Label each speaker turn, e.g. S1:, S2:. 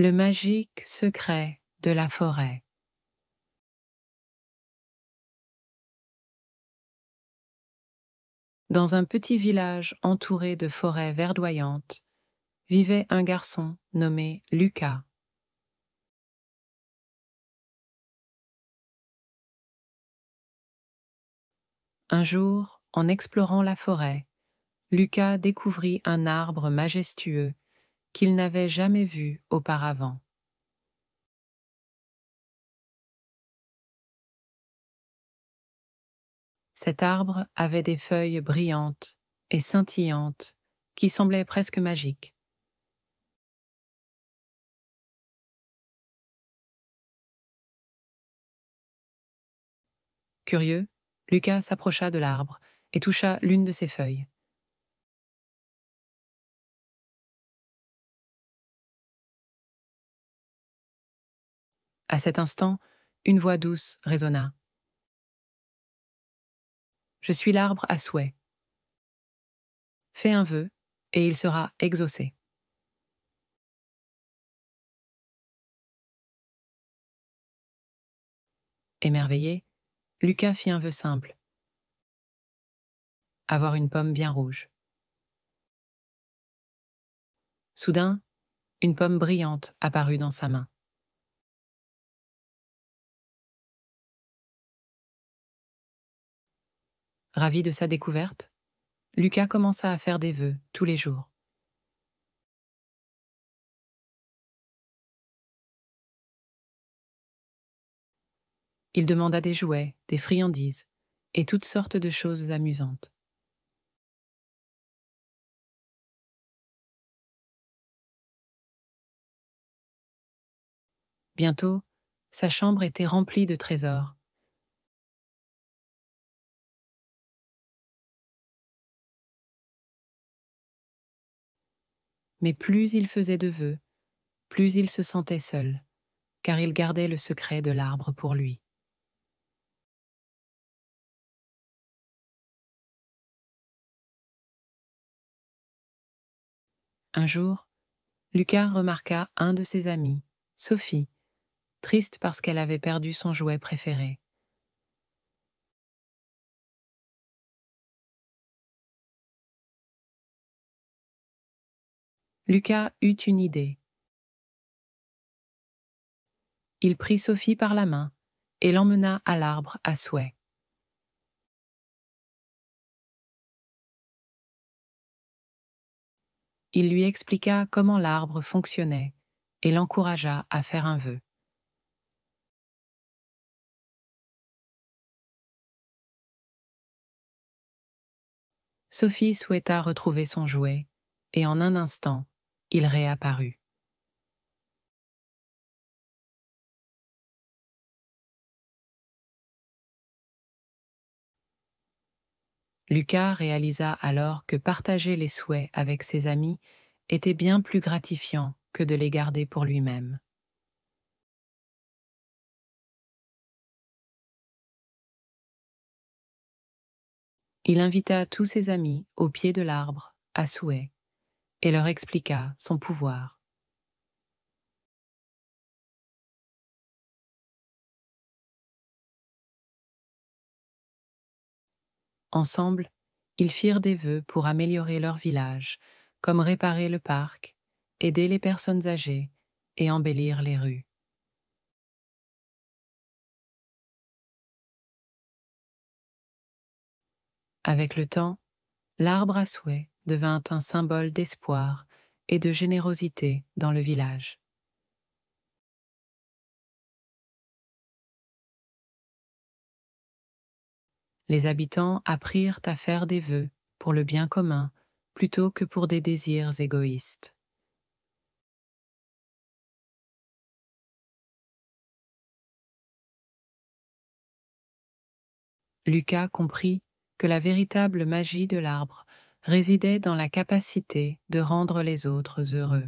S1: le magique secret de la forêt.
S2: Dans un petit village entouré de forêts verdoyantes, vivait un garçon nommé Lucas. Un jour, en explorant la forêt, Lucas découvrit un arbre majestueux qu'il n'avait jamais vu auparavant. Cet arbre avait des feuilles brillantes et scintillantes qui semblaient presque magiques.
S1: Curieux, Lucas s'approcha de l'arbre et toucha l'une de ses feuilles. À cet instant, une
S2: voix douce résonna. Je suis l'arbre à souhait. Fais un vœu, et il sera exaucé. Émerveillé, Lucas fit un vœu simple. Avoir une pomme bien rouge. Soudain, une pomme brillante apparut dans sa main. Ravi de sa découverte, Lucas commença à faire des vœux tous les jours.
S1: Il demanda des jouets, des friandises et toutes sortes de choses amusantes. Bientôt, sa chambre était remplie de trésors.
S2: mais plus il faisait de vœux, plus il se sentait seul, car il gardait le secret de l'arbre pour lui. Un jour, Lucas remarqua un de ses amis, Sophie, triste parce qu'elle avait perdu son jouet préféré.
S1: Lucas eut une idée. Il prit Sophie par la main et l'emmena à l'arbre à souhait.
S2: Il lui expliqua comment l'arbre fonctionnait et l'encouragea à faire un vœu. Sophie souhaita retrouver son jouet, et en un instant, il
S1: réapparut
S2: Lucas réalisa alors que partager les souhaits avec ses amis était bien plus gratifiant que de les garder pour lui-même. Il invita tous ses amis au pied de l'arbre, à souhait, et leur expliqua son pouvoir. Ensemble, ils firent des vœux pour améliorer leur village, comme réparer le parc, aider les personnes âgées et embellir les rues. Avec le temps, l'arbre à souhait devint un symbole d'espoir et de générosité dans le village. Les habitants apprirent à faire des vœux pour le bien commun plutôt que pour des désirs égoïstes. Lucas comprit que la véritable magie de l'arbre résidait dans la capacité de rendre les autres heureux.